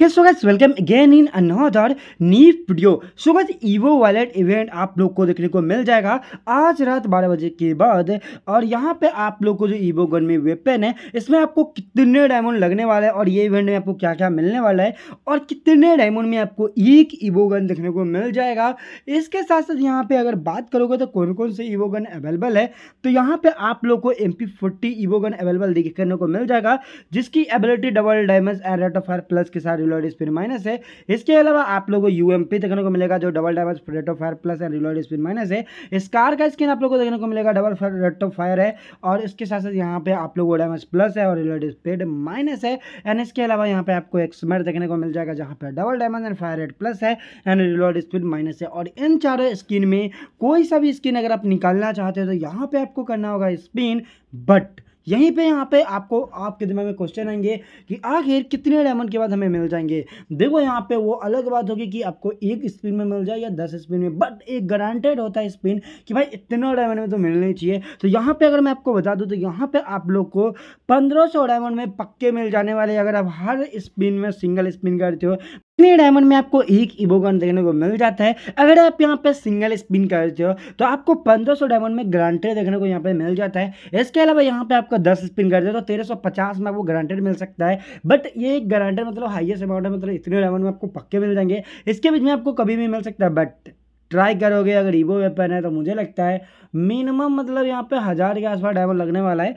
ये so guys welcome again in another new video so guys Evo vault event आप लोग को देखने को मिल जाएगा आज रात 12 बजे के बाद और यहाँ पे आप लोग को जो ईवो गन में वेपन है इसमें आपको कितने डायमंड लगने वाले हैं और ये इवेंट में आपको क्या क्या मिलने वाला है और कितने डायमंड में आपको एक ईवो गन देखने को मिल जाएगा इसके साथ साथ यहाँ पर अगर बात करोगे तो कौन कौन से ईवो गन अवेलेबल है तो यहाँ पर आप लोग को M P forty Evo gun available देखने को मिल जाएगा जिसकी ability double diamond and rate of fire plus के साथ रिलोड स्पीड माइनस है इसके अलावा आप लोगों को यू देखने को मिलेगा जो double damage rate of fire plus and reload speed minus है इस कार का स्किन आप लोग को देखने को मिलेगा डबल रेट ऑफ फायर है और इसके साथ साथ यहाँ पे आप लोग को डैमेज प्लस है और रिलोड स्पीड माइनस है एंड इसके अलावा यहाँ पे आपको एक एक्समेट देखने को मिल जाएगा जहाँ पे double damage and fire rate plus है एंड रिलोड स्पीड माइनस है और इन चारों स्किन में कोई सा भी स्किन अगर आप निकालना चाहते हो तो यहाँ पे आपको करना होगा स्पिन बट यहीं पे यहाँ पे आपको आपके दिमाग में क्वेश्चन आएंगे कि आखिर कितने डायमंड के बाद हमें मिल जाएंगे देखो यहाँ पे वो अलग बात होगी कि आपको एक स्पिन में मिल जाए या दस स्पिन में बट एक गारंटेड होता है स्पिन कि भाई इतना डायमंड में तो मिलना ही चाहिए तो यहाँ पर अगर मैं आपको बता दूँ तो यहाँ पर आप लोग को पंद्रह डायमंड में पक्के मिल जाने वाले अगर आप हर स्पिन में सिंगल स्पिन करते हो इतने डायमंड में आपको एक इबोगन देखने को मिल जाता है अगर आप यहाँ पे सिंगल स्पिन करते हो तो आपको 1500 डायमंड में ग्रांटेड देखने को यहाँ पे मिल जाता है इसके अलावा यहाँ पे आपको 10 स्पिन करते हो तो 1350 में आपको ग्रांटेड मिल सकता है बट ये ग्रांटेड मतलब हाइएस्ट अमाउंट है मतलब इतने डायमंड में आपको पक्के मिल जाएंगे इसके बीच में आपको कभी भी मिल सकता है बट ट्राई करोगे अगर ईबो वेपन है तो मुझे लगता है मिनिमम मतलब यहाँ पे हज़ार के आसपास डायमंड लगने वाला है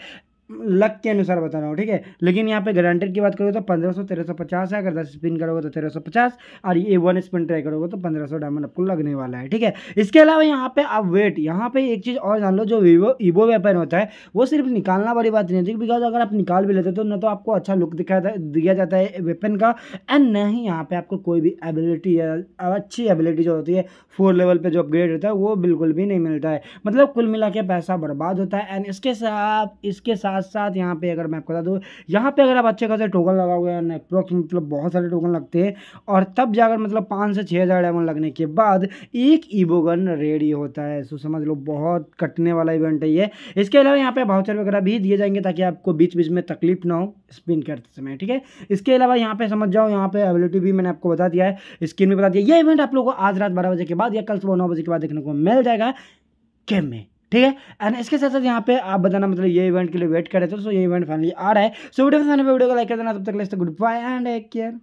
लक के अनुसार बता रहा हूँ ठीक है लेकिन यहाँ पे ग्रांटेड की बात करोगे तो पंद्रह सौ तेरह सौ पचास है अगर दस स्पिन करोगे तो तेरह सौ पचास और ये वन स्पिन ट्राई करोगे तो पंद्रह सौ डायमंड आपको लगने वाला है ठीक है इसके अलावा यहाँ पे आप वेट यहाँ पे एक चीज़ और जान लो जो वीवो ईवो वेपन होता है वो सिर्फ निकालना वाली बात नहीं होती बिकॉज अगर आप निकाल भी लेते तो न तो आपको अच्छा लुक दिखाया दिया जाता है वेपन का एंड न ही यहाँ पर आपको कोई भी एबिलिटी या अच्छी एबिलिटी जो होती है फोर लेवल पर जो अपग्रेड होता है वो बिल्कुल भी नहीं मिलता है मतलब कुल मिला के पैसा बर्बाद होता है एंड इसके साथ इसके साथ साथ साथ यहाँ पे अगर मैं आपको बता दूँ यहाँ पे अगर आप अच्छे खासे टोकन लगा हुए हैं नेटवर्क मतलब बहुत सारे टोकन लगते हैं और तब जाकर मतलब पाँच से छः हज़ार डायमंड लगने के बाद एक ईबोगन रेडी होता है सो समझ लो बहुत कटने वाला इवेंट है ये इसके अलावा यहाँ पे भाउचर वगैरह भी दिए जाएंगे ताकि आपको बीच बीच में तकलीफ ना हो स्पिन करते समय ठीक है इसके अलावा यहाँ पर समझ जाओ यहाँ पर एबिलिटी भी मैंने आपको बता दिया है स्क्रीन भी बता दिया ये इवेंट आप लोग को आज रात बारह बजे के बाद या कल सुबह नौ बजे के बाद देखने को मिल जाएगा गेम में ठीक है एंड इसके साथ साथ यहाँ पे आप बताना मतलब ये इवेंट के लिए वेट कर रहे थे सो तो ये इवेंट फाइनली आ रहा है सो वीडियो पसंद वीडियो को लाइक कर देना तब तक goodbye and take care